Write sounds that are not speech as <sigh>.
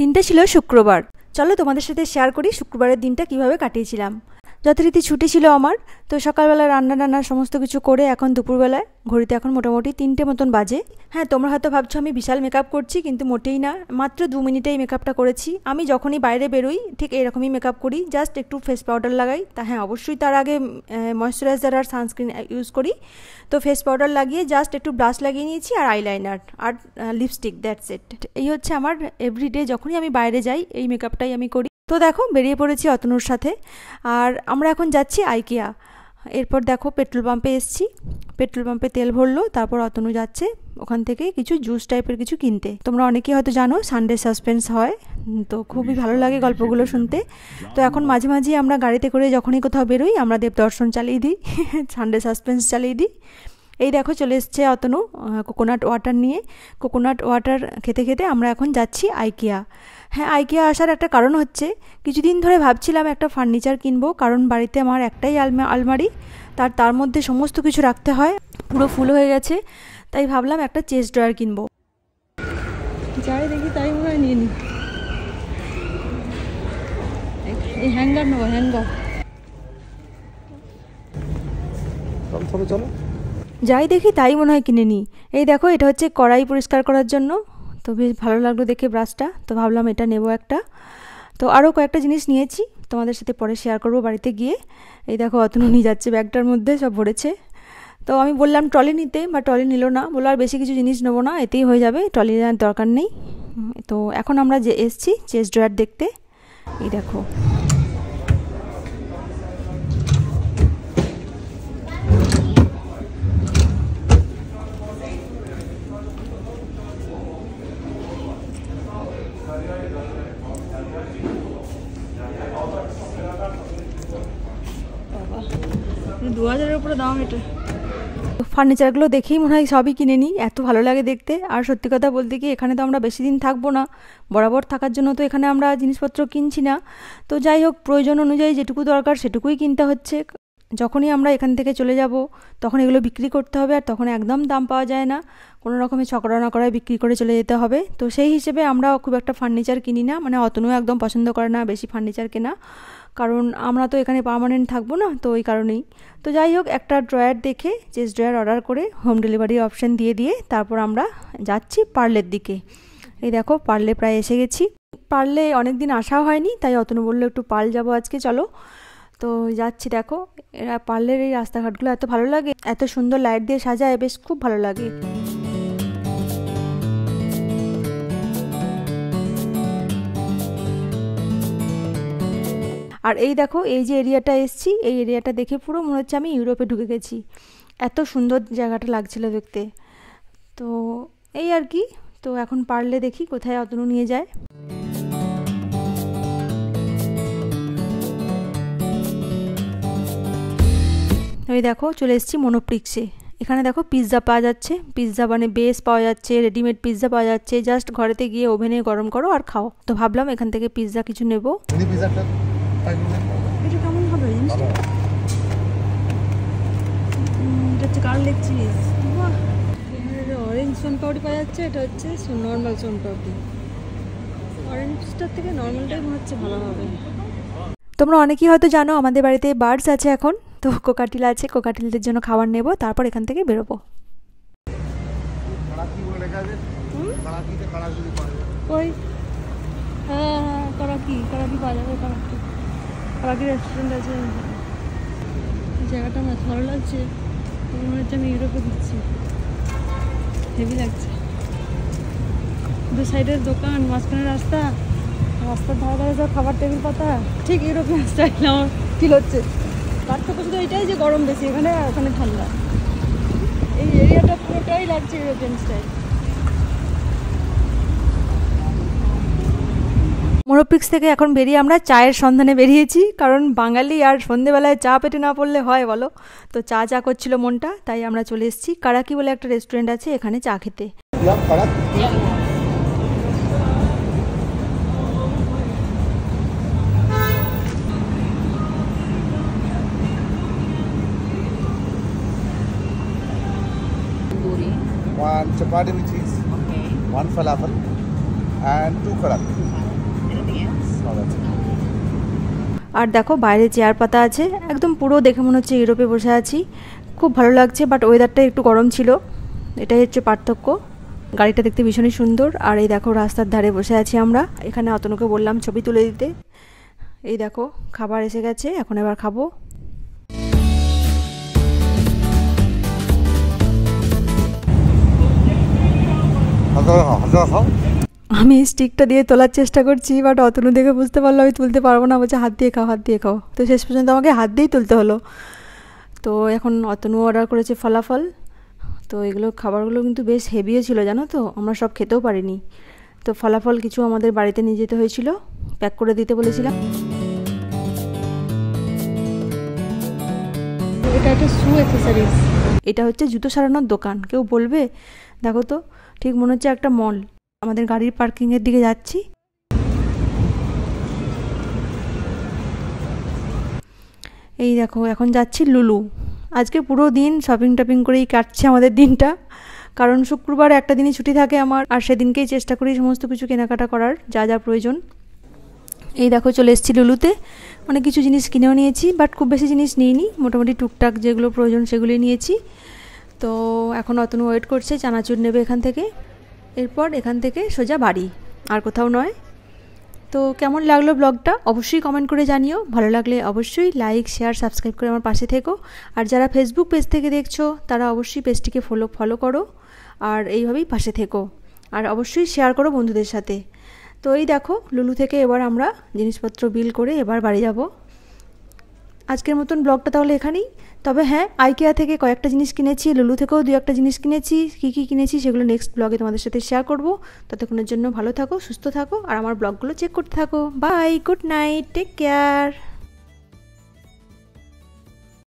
দিনটা ছিল শুক্রবার চলো তোমাদের সাথে শেয়ার করি শুক্রবারের দিনটা কিভাবে কাটিয়েছিলাম যথারীতি ছুটি ছিল আমার তো সকালবেলা রান্না টান্না সমস্ত কিছু করে এখন দুপুরবেলায় ঘড়িতে এখন মোটামুটি তিনটে মতন বাজে হ্যাঁ তোমরা হয়তো ভাবছো আমি বিশাল মেকআপ করছি কিন্তু মোটেই না মাত্র দু মিনিটেই মেকআপটা করেছি আমি যখনই বাইরে বেরোই ঠিক এরকমই মেকআপ করি জাস্ট একটু ফেস পাউডার লাগাই তা হ্যাঁ অবশ্যই তার আগে ময়শ্চারাইজার আর সানস্ক্রিন ইউজ করি তো ফেস পাউডার লাগিয়ে জাস্ট একটু ব্রাশ লাগিয়ে নিয়েছি আর আইলাইনার আর লিপস্টিক দ্যাটস ইট এই হচ্ছে আমার এভরিডে যখনই আমি বাইরে যাই এই মেকআপটাই আমি করি তো দেখো বেরিয়ে পড়েছি অতনুর সাথে আর আমরা এখন যাচ্ছি আইকিয়া এরপর দেখো পেট্রোল পাম্পে এসছি পেট্রোল পাম্পে তেল ভরলো তারপর অতনু যাচ্ছে ওখান থেকে কিছু জুস টাইপের কিছু কিনতে তোমরা অনেকেই হয়তো জানো সানডে সাসপেন্স হয় তো খুবই ভালো লাগে গল্পগুলো শুনতে তো এখন মাঝে মাঝে আমরা গাড়িতে করে যখনই কোথাও বেরোই আমরা দেব দর্শন চালিয়ে দিই সানডে <laughs> সাসপেন্স চালিয়ে দিই এই দেখো চলে এসছে অতনু কোকোনাট ওয়াটার নিয়ে কোকোনাট ওয়াটার খেতে খেতে আমরা এখন যাচ্ছি আইকিয়া হ্যাঁ আইকিয়া আসার একটা কারণ হচ্ছে কিছুদিন ধরে ভাবছিলাম একটা ফার্নিচার কিনবো কারণ বাড়িতে আমার একটাই আলমা আলমারি তার তার মধ্যে সমস্ত কিছু রাখতে হয় পুরো ফুল হয়ে গেছে তাই ভাবলাম একটা চেস্ট ড্রয়ার কিনবো যাই দেখি তাই মনে হয় নিয়ে হ্যাঙ্গার নেবো হ্যাঙ্গার চলো চলো যাই দেখি তাই মনে হয় কিনে নিই এই দেখো এটা হচ্ছে কড়াই পরিষ্কার করার জন্য তো বেশ ভালো লাগলো দেখে ব্রাশটা তো ভাবলাম এটা নেব একটা তো আরও কয়েকটা জিনিস নিয়েছি তোমাদের সাথে পরে শেয়ার করব বাড়িতে গিয়ে এই দেখো অতনু নিয়ে যাচ্ছে ব্যাগটার মধ্যে সব ভরেছে তো আমি বললাম ট্রলি নিতে বা ট্রলি নিল না বলো আর বেশি কিছু জিনিস নেবো না এতেই হয়ে যাবে ট্রলি নেওয়ার দরকার নেই তো এখন আমরা যে এসছি চেস্ট ড্রয়ার দেখতে এই দেখো মানে দু হাজারের উপরে দাম ফার্নিচারগুলো দেখেই মনে হয় সবই কিনে নিই এত ভালো লাগে দেখতে আর সত্যি কথা বলতে কি এখানে তো আমরা বেশি দিন থাকবো না বরাবর থাকার জন্য তো এখানে আমরা জিনিসপত্র কিনছি না তো যাই হোক প্রয়োজন অনুযায়ী যেটুকু দরকার সেটুকুই কিনতে হচ্ছে যখনই আমরা এখান থেকে চলে যাব তখন এগুলো বিক্রি করতে হবে আর তখন একদম দাম পাওয়া যায় না কোনো রকমের ছকড়া না করায় বিক্রি করে চলে যেতে হবে তো সেই হিসেবে আমরা খুব একটা ফার্নিচার কিনি না মানে অতনও একদম পছন্দ করে না বেশি ফার্নিচার কেনা কারণ আমরা তো এখানে পারমানেন্ট থাকবো না তো ওই কারণেই তো যাই হোক একটা ড্রয়ার দেখে চেস্ট ড্রয়ার অর্ডার করে হোম ডেলিভারি অপশান দিয়ে দিয়ে তারপর আমরা যাচ্ছি পার্লের দিকে এই দেখো পার্লে প্রায় এসে গেছি পার্লে অনেক দিন আসা হয়নি তাই অতন বললো একটু পাল যাব আজকে চলো তো যাচ্ছি দেখো এরা পার্লের এই রাস্তাঘাটগুলো এত ভালো লাগে এত সুন্দর লাইট দিয়ে সাজায় বেশ খুব ভালো লাগে আর এই দেখো এই যে এরিয়াটা এসছি এই এরিয়াটা দেখে পুরো মনে হচ্ছে আমি ইউরোপে ঢুকে গেছি এত সুন্দর জায়গাটা লাগছিল দেখতে তো এই আর কি তো এখন পারলে দেখি কোথায় অতনু নিয়ে যায় ওই দেখো চলে এসেছি মনোপ্রিক্সে এখানে দেখো পিৎজা পাওয়া যাচ্ছে পিৎজা মানে বেস পাওয়া যাচ্ছে রেডিমেড পিৎজা পাওয়া যাচ্ছে জাস্ট ঘরেতে গিয়ে ওভেনে গরম করো আর খাও তো ভাবলাম এখান থেকে পিৎজা কিছু নেবো এটা কেমন হবে জিনিসটা এটা হচ্ছে গার্লিক চিজ বাহ অরেঞ্জ সোনপাপড়ি পাওয়া যাচ্ছে এটা হচ্ছে নর্মাল সোনপাপড়ি অরেঞ্জটার থেকে নর্মালটাই মনে হচ্ছে ভালো হবে তোমরা অনেকেই হয়তো জানো আমাদের বাড়িতে বার্ডস আছে এখন তো কোকাটিল আছে কোকাটিলদের জন্য খাবার নেব তারপর এখান থেকে বেরোবো কড়াকি পাওয়া যাবে হ্যাঁ, হ্যাঁ, হ্যাঁ, কড়াকি বাকি রেস্টুরেন্ট আছে জায়গাটা আমার ভালো লাগছে মনে হচ্ছে আমি ইউরোপে দিচ্ছি হেভি লাগছে দু সাইডের দোকান মাঝখানে রাস্তা রাস্তার ধারে ধারে সব খাবার টেবিল পাতা ঠিক ইউরোপে স্টাইল আমার ফিল হচ্ছে পার্থক্য শুধু এটাই যে গরম বেশি এখানে ওখানে ঠান্ডা এই এরিয়াটা পুরোটাই লাগছে ইউরোপিয়ান স্টাইল মোরোপিক্স থেকে এখন বেরিয়ে আমরা চায়ের সন্ধানে বেরিয়েছি কারণ বাঙালি আর সন্ধেবেলায় চা পেটে না পড়লে হয় বলো তো চা চা করছিল মনটা তাই আমরা চলে এসেছি কারাকি বলে একটা রেস্টুরেন্ট আছে এখানে চা খেতে One chapati with cheese, okay. one falafel, and two karak. আর দেখো বাইরে চেয়ার পাতা আছে একদম পুরো দেখে মনে হচ্ছে ইউরোপে বসে আছি খুব ভালো লাগছে বাট ওয়েদারটা একটু গরম ছিল এটাই হচ্ছে পার্থক্য গাড়িটা দেখতে ভীষণই সুন্দর আর এই দেখো রাস্তার ধারে বসে আছি আমরা এখানে অতনুকে বললাম ছবি তুলে দিতে এই দেখো খাবার এসে গেছে এখন এবার খাবো খাও আমি স্টিকটা দিয়ে তোলার চেষ্টা করছি বাট অতনু দেখে বুঝতে পারলো আমি তুলতে পারবো না বলছে হাত দিয়ে খাও হাত দিয়ে খাও তো শেষ পর্যন্ত আমাকে হাত দিয়েই তুলতে হলো তো এখন অতনু অর্ডার করেছে ফলাফল তো এগুলো খাবারগুলো কিন্তু বেশ হেভিও ছিল জানো তো আমরা সব খেতেও পারিনি তো ফলাফল কিছু আমাদের বাড়িতে নিয়ে যেতে হয়েছিল প্যাক করে দিতে বলেছিলাম এটা একটা এটা হচ্ছে জুতো সারানোর দোকান কেউ বলবে দেখো তো ঠিক মনে হচ্ছে একটা মল আমাদের গাড়ির পার্কিংয়ের দিকে যাচ্ছি এই দেখো এখন যাচ্ছি লুলু আজকে পুরো দিন শপিং টপিং করেই কাটছে আমাদের দিনটা কারণ শুক্রবার একটা দিনই ছুটি থাকে আমার আর সেদিনকেই চেষ্টা করি সমস্ত কিছু কেনাকাটা করার যা যা প্রয়োজন এই দেখো চলে এসেছি লুলুতে অনেক কিছু জিনিস কিনেও নিয়েছি বাট খুব বেশি জিনিস নিইনি মোটামুটি টুকটাক যেগুলো প্রয়োজন সেগুলি নিয়েছি তো এখন অতনু ওয়েট করছে চানাচুর নেবে এখান থেকে এরপর এখান থেকে সোজা বাড়ি আর কোথাও নয় তো কেমন লাগলো ব্লগটা অবশ্যই কমেন্ট করে জানিও ভালো লাগলে অবশ্যই লাইক শেয়ার সাবস্ক্রাইব করে আমার পাশে থেকো আর যারা ফেসবুক পেজ থেকে দেখছো তারা অবশ্যই পেজটিকে ফলো ফলো করো আর এইভাবেই পাশে থেকো আর অবশ্যই শেয়ার করো বন্ধুদের সাথে তো এই দেখো লুলু থেকে এবার আমরা জিনিসপত্র বিল করে এবার বাড়ি যাবো আজকের মতন ব্লগটা তাহলে এখানেই তবে হ্যাঁ আইকেয়া থেকে কয়েকটা জিনিস কিনেছি লুলু থেকেও দু একটা জিনিস কিনেছি কী কী কিনেছি সেগুলো নেক্সট ব্লগে তোমাদের সাথে শেয়ার করব ততক্ষণের জন্য ভালো থাকো সুস্থ থাকো আর আমার ব্লগগুলো চেক করতে থাকো bye good night take care